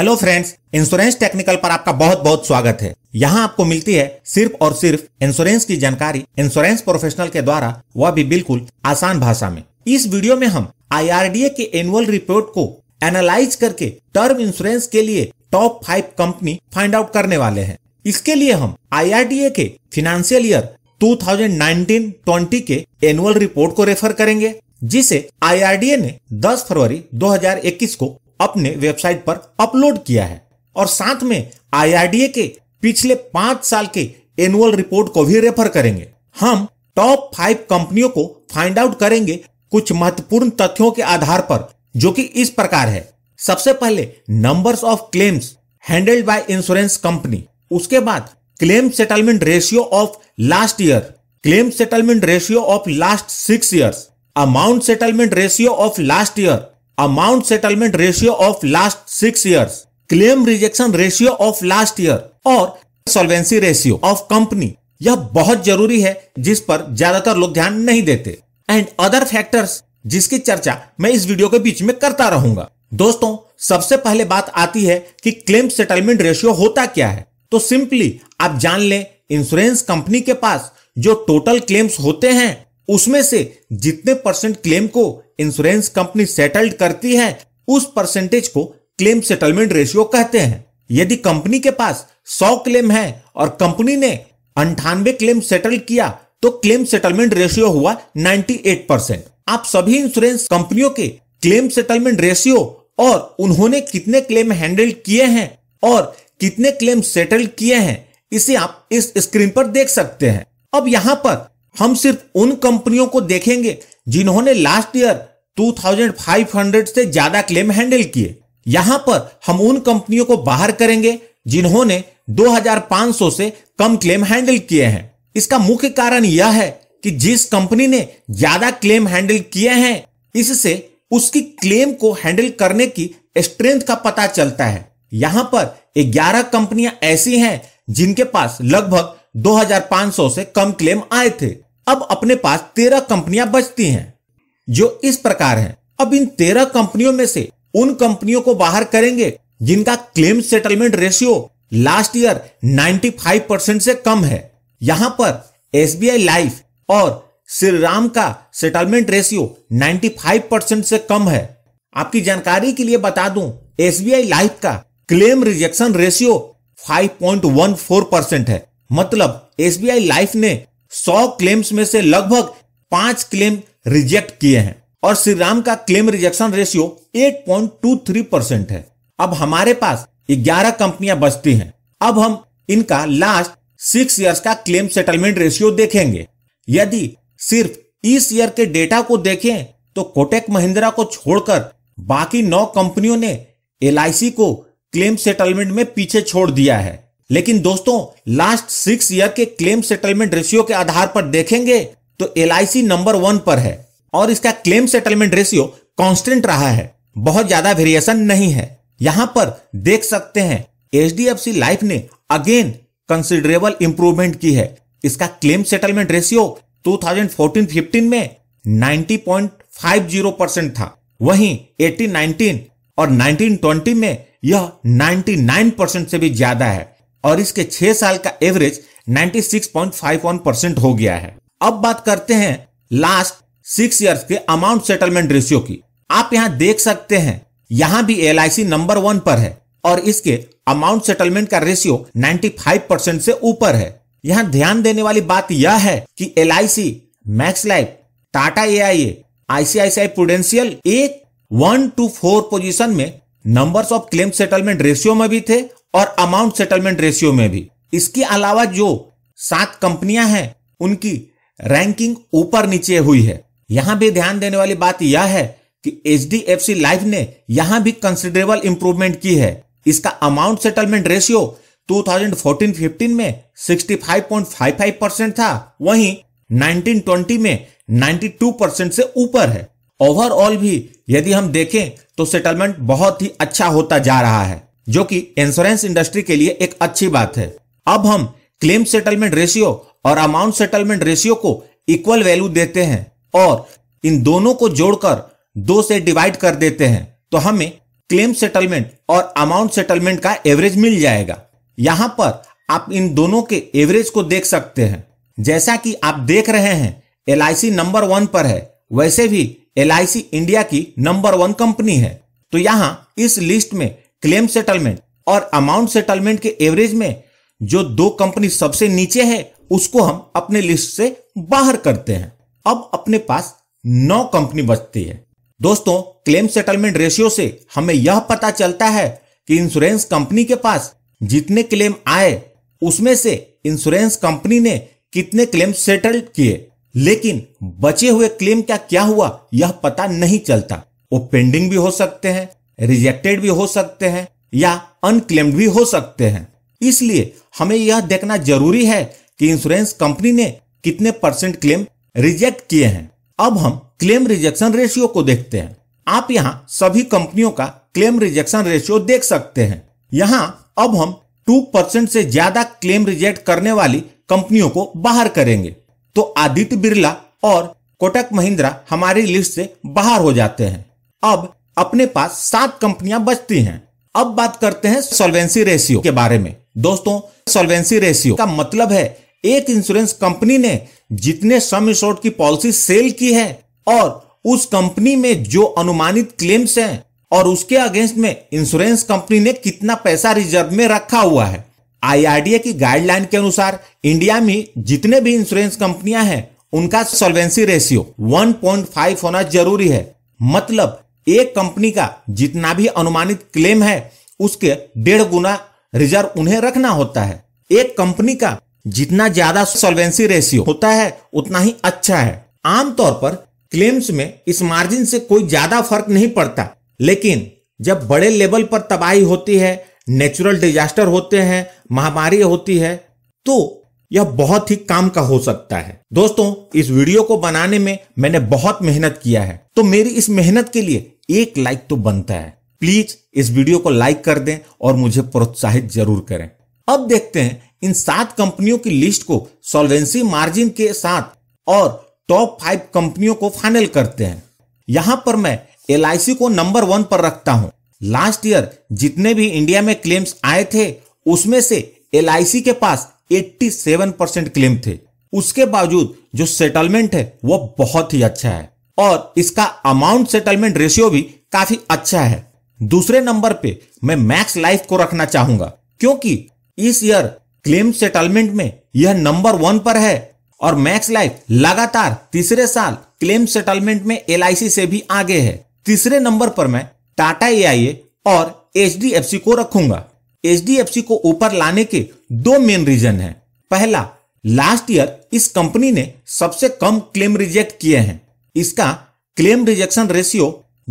Hello friends insurance technical पर आपका बहुत बहुत स्वागत है यहाँ आपको मिलती है सिर्फ और सिर्फ इंश्योरेंस की जानकारी इंश्योरेंस प्रोफेशनल के द्वारा वह भी बिल्कुल आसान भाषा में इस वीडियो में हम आईआरडीए के एनुअल रिपोर्ट को एनालाइज करके टर्म इंश्योरेंस के लिए top five company find out करने वाले हैं इसके लिए हम आई के फिनेंशियल ईयर 2019-20 के एनुअल रिपोर्ट को रेफर करेंगे जिसे आई ने 10 फरवरी 2021 को अपने वेबसाइट पर अपलोड किया है और साथ में आईआरडीए के पिछले पांच साल के एनुअल रिपोर्ट को भी रेफर करेंगे हम टॉप फाइव कंपनियों को फाइंड आउट करेंगे कुछ महत्वपूर्ण तथ्यों के आधार पर जो कि इस प्रकार है सबसे पहले numbers of claims handled by insurance company उसके बाद claim settlement ratio of last year claim settlement ratio of last six years amount settlement ratio of last year amount settlement ratio of last six years, claim rejection ratio of last year और solvency ratio of company यह बहुत जरूरी है जिस पर ज्यादातर लोग ध्यान नहीं देते एंड अदर फैक्टर्स जिसकी चर्चा मैं इस वीडियो के बीच में करता रहूंगा दोस्तों सबसे पहले बात आती है कि क्लेम सेटलमेंट रेशियो होता क्या है तो सिंपली आप जान लें इंश्योरेंस कंपनी के पास जो टोटल क्लेम्स होते हैं उसमें से जितने परसेंट क्लेम को इंश्योरेंस कंपनी सेटल्ड करती है उस परसेंटेज को क्लेम सेटलमेंट रेशियो कहते हैं यदि कंपनी के पास 100 क्लेम है और कंपनी ने अंठानवे क्लेम सेटल किया तो क्लेम सेटलमेंट रेशियो हुआ 98 परसेंट आप सभी इंश्योरेंस कंपनियों के क्लेम सेटलमेंट रेशियो और उन्होंने कितने क्लेम हैंडल किए हैं और कितने क्लेम सेटल किए हैं इसे आप इस स्क्रीन पर देख सकते हैं अब यहाँ पर हम सिर्फ उन कंपनियों को देखेंगे जिन्होंने लास्ट ईयर 2500 से ज्यादा क्लेम हैंडल किए यहां पर हम उन कंपनियों को बाहर करेंगे जिन्होंने 2500 से कम क्लेम हैंडल किए हैं इसका मुख्य कारण यह है कि जिस कंपनी ने ज्यादा क्लेम हैंडल किए हैं इससे उसकी क्लेम को हैंडल करने की स्ट्रेंथ का पता चलता है यहां पर 11 कंपनियां ऐसी हैं जिनके पास लगभग 2500 से कम क्लेम आए थे अब अपने पास तेरह कंपनियां बचती हैं जो इस प्रकार हैं। अब इन तेरह कंपनियों में से उन कंपनियों को बाहर करेंगे जिनका claim settlement ratio last year 95 percent से कम है यहां पर एस लाइफ और श्रीराम का सेटलमेंट रेशियो 95 परसेंट से कम है आपकी जानकारी के लिए बता दूं एस लाइफ का क्लेम रिजेक्शन रेशियो 5.14 परसेंट है मतलब एस लाइफ ने 100 क्लेम्स में से लगभग पांच क्लेम रिजेक्ट किए हैं और श्रीराम का क्लेम रिजेक्शन रेशियो 8.23 परसेंट है अब हमारे पास 11 कंपनियां बचती हैं अब हम इनका लास्ट सिक्स इयर्स का क्लेम सेटलमेंट रेशियो देखेंगे यदि सिर्फ इस ईयर के डेटा को देखें तो कोटेक महिंद्रा को छोड़कर बाकी नौ कंपनियों ने एल को क्लेम सेटलमेंट में पीछे छोड़ दिया है लेकिन दोस्तों लास्ट सिक्स ईयर के क्लेम सेटलमेंट रेशियो के आधार पर देखेंगे तो एल नंबर वन पर है और इसका क्लेम सेटलमेंट रेशियो कांस्टेंट रहा है बहुत ज्यादा वेरिएशन नहीं है यहां पर देख सकते हैं एच डी लाइफ ने अगेन कंसिडरेबल इंप्रूवमेंट की है इसका क्लेम सेटलमेंट रेशियो 2014-15 में 90.50 परसेंट था वहीं 18-19 और 19-20 में यह 99 परसेंट से भी ज्यादा है और इसके छह साल का एवरेज 96.51 परसेंट हो गया है अब बात करते हैं लास्ट सिक्स इयर्स के अमाउंट सेटलमेंट रेशियो की आप यहाँ देख सकते हैं यहाँ भी एल नंबर वन पर है और इसके अमाउंट सेटलमेंट का रेशियो 95 परसेंट से ऊपर है यहाँ ध्यान देने वाली बात यह है कि L max life Tata A I A ICICI prudential एक वन टू फोर पोजिशन में numbers of claim settlement ratio में भी थे और अमाउंट सेटलमेंट रेशियो में भी इसके अलावा जो सात कंपनियां हैं उनकी रैंकिंग ऊपर नीचे हुई है यहां भी ध्यान देने वाली बात यह है कि H D F C life ने यहां भी कंसिडरेबल इंप्रूवमेंट की है इसका अमाउंट सेटलमेंट रेशियो 2014-15 में 65.55 परसेंट था वहीं 1920 में 92 परसेंट से ऊपर है ओवरऑल भी यदि हम देखें तो सेटलमेंट बहुत ही अच्छा होता जा रहा है जो कि इंश्योरेंस इंडस्ट्री के लिए एक अच्छी बात है अब हम क्लेम सेटलमेंट रेशियो और अमाउंट सेटलमेंट रेशियो को इक्वल वैल्यू देते हैं और इन दोनों को जोड़कर दो से डिवाइड कर देते हैं तो हमें क्लेम सेटलमेंट और अमाउंट सेटलमेंट का एवरेज मिल जाएगा यहां पर आप इन दोनों के एवरेज को देख सकते हैं जैसा कि आप देख रहे हैं एल नंबर वन पर है वैसे भी एल इंडिया की नंबर वन कंपनी है तो यहाँ इस लिस्ट में क्लेम सेटलमेंट और अमाउंट सेटलमेंट के एवरेज में जो दो कंपनी सबसे नीचे है उसको हम अपने लिस्ट से बाहर करते हैं अब अपने पास नौ कंपनी बचती है दोस्तों क्लेम सेटलमेंट रेशियो से हमें यह पता चलता है कि इंश्योरेंस कंपनी के पास जितने क्लेम आए उसमें से इंश्योरेंस कंपनी ने कितने क्लेम सेटल किए लेकिन बचे हुए क्लेम का क्या हुआ यह पता नहीं चलता वो पेंडिंग भी हो सकते हैं रिजेक्टेड भी हो सकते हैं या अनक्लेम्ड भी हो सकते हैं इसलिए हमें यह देखना जरूरी है कि इंश्योरेंस कंपनी ने कितने परसेंट क्लेम रिजेक्ट किए हैं अब हम क्लेम रिजेक्शन रेशियो को देखते हैं आप यहाँ सभी कंपनियों का क्लेम रिजेक्शन रेशियो देख सकते हैं यहाँ अब हम टू परसेंट से ज्यादा क्लेम रिजेक्ट करने वाली कंपनियों को बाहर करेंगे तो आदित्य बिरला और कोटक महिंद्रा हमारी लिस्ट से बाहर हो जाते हैं अब अपने पास सात कंपनियां बचती हैं अब बात करते हैं सोलवेंसी रेशियो के बारे में दोस्तों सोलवेंसी रेशियो का मतलब है एक इंश्योरेंस कंपनी ने जितने सम इंश्योर्ड की पॉलिसी सेल की है और उस कंपनी में जो अनुमानित क्लेम्स हैं और उसके अगेंस्ट में इंश्योरेंस कंपनी ने कितना पैसा रिजर्व में रखा हुआ है आईआरडीए की गाइडलाइन के अनुसार इंडिया में जितने भी इंश्योरेंस कंपनियां हैं उनका सोलवेंसी रेशियो 1.5 होना जरूरी है मतलब एक कंपनी का जितना भी अनुमानित क्लेम है उसके डेढ़ गुना रिजर्व उन्हें रखना होता है एक कंपनी का जितना ज्यादा सोलवेंसी रेशियो होता है उतना ही अच्छा है आमतौर पर क्लेम्स में इस मार्जिन से कोई ज्यादा फर्क नहीं पड़ता लेकिन जब बड़े लेवल पर तबाही होती है नेचुरल डिजास्टर होते हैं महामारी होती है तो यह बहुत ही काम का हो सकता है दोस्तों इस वीडियो को बनाने में मैंने बहुत मेहनत किया है तो मेरी इस मेहनत के लिए एक लाइक तो बनता है प्लीज इस वीडियो को लाइक कर दें और मुझे प्रोत्साहित जरूर करें अब देखते हैं इन सात कंपनियों की लिस्ट को सोलवेंसी मार्जिन के साथ और टॉप फाइव कंपनियों को फाइनल करते हैं यहां पर मैं एल को नंबर वन पर रखता हूं लास्ट ईयर जितने भी इंडिया में क्लेम्स आए थे उसमें से एल के पास 87 परसेंट क्लेम थे उसके बावजूद जो सेटलमेंट है वो बहुत ही अच्छा है और इसका अमाउंट सेटलमेंट रेशियो भी काफी अच्छा है दूसरे नंबर पे मैं मैक्स लाइफ को रखना चाहूंगा क्योंकि इस ईयर क्लेम सेटलमेंट में यह नंबर वन पर है और मैक्स लाइफ लगातार तीसरे साल क्लेम सेटलमेंट में एल से भी आगे है तीसरे नंबर पर मैं टाटा ए और एच को रखूंगा एचडीएफसी को ऊपर लाने के दो मेन रीजन हैं पहला लास्ट ईयर इस कंपनी ने सबसे कम क्लेम रिजेक्ट किए हैं इसका क्लेम रिजेक्शन रेशियो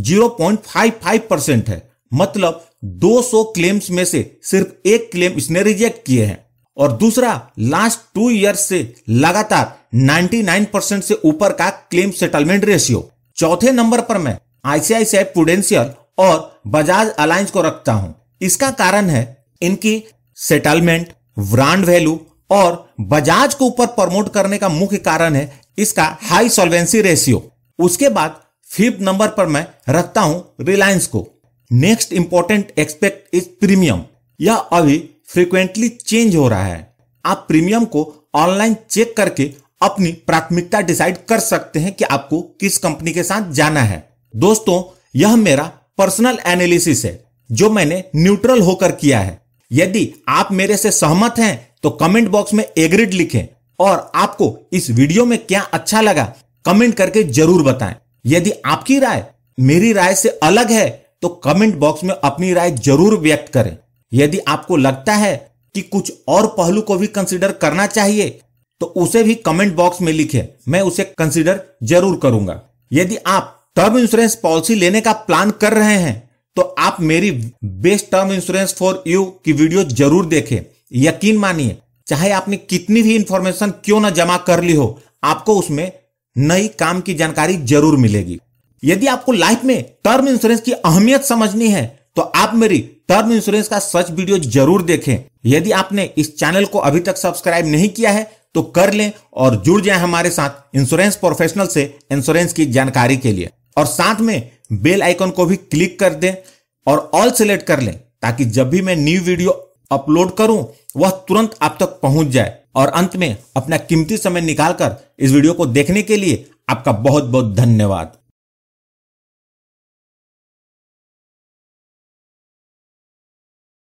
0.55 परसेंट है मतलब 200 क्लेम्स में से सिर्फ एक क्लेम इसने रिजेक्ट किए हैं और दूसरा लास्ट टू ईयर से लगातार 99 परसेंट से ऊपर का क्लेम सेटलमेंट रेशियो चौथे नंबर पर मैं आईसीआईसीआई प्रूडेंशियल और बजाज अलायंस को रखता हूं इसका कारण है इनकी सेटलमेंट ब्रांड वैल्यू और बजाज को ऊपर प्रमोट करने का मुख्य कारण है इसका हाई सॉल्वेंसी रेशियो उसके बाद फिफ्थ नंबर पर मैं रखता हूं रिलायंस को next important expect is premium यह अभी फ्रीक्वेंटली चेंज हो रहा है आप प्रीमियम को ऑनलाइन चेक करके अपनी प्राथमिकता डिसाइड कर सकते हैं कि आपको किस कंपनी के साथ जाना है दोस्तों यह मेरा पर्सनल एनालिसिस है जो मैंने न्यूट्रल होकर किया है यदि आप मेरे से सहमत हैं तो कमेंट बॉक्स में एग्रिड लिखें और आपको इस वीडियो में क्या अच्छा लगा कमेंट करके जरूर बताएं यदि आपकी राय मेरी राय से अलग है तो कमेंट बॉक्स में अपनी राय जरूर व्यक्त करें यदि आपको लगता है कि कुछ और पहलू को भी कंसिडर करना चाहिए तो उसे भी कमेंट बॉक्स में लिखें मैं उसे कंसिडर जरूर करूंगा यदि आप टर्म इंश्योरेंस पॉलिसी लेने का प्लान कर रहे हैं तो आप मेरी best term insurance for you की वीडियो जरूर देखें यकीन मानिए चाहे आपने कितनी भी इंफॉर्मेशन क्यों ना जमा कर ली हो आपको उसमें नई काम की जानकारी जरूर मिलेगी यदि आपको लाइफ में टर्म इंश्योरेंस की अहमियत समझनी है तो आप मेरी टर्म इंश्योरेंस का सच वीडियो जरूर देखें यदि आपने इस चैनल को अभी तक सब्सक्राइब नहीं किया है तो कर लें और जुड़ जाएं हमारे साथ इंश्योरेंस प्रोफेशनल से इंश्योरेंस की जानकारी के लिए और साथ में बेल आइकन को भी क्लिक कर दें और ऑल सेलेक्ट कर लें ताकि जब भी मैं न्यू वीडियो अपलोड करूं वह तुरंत आप तक पहुंच जाए और अंत में अपना कीमती समय निकालकर इस वीडियो को देखने के लिए आपका बहुत बहुत धन्यवाद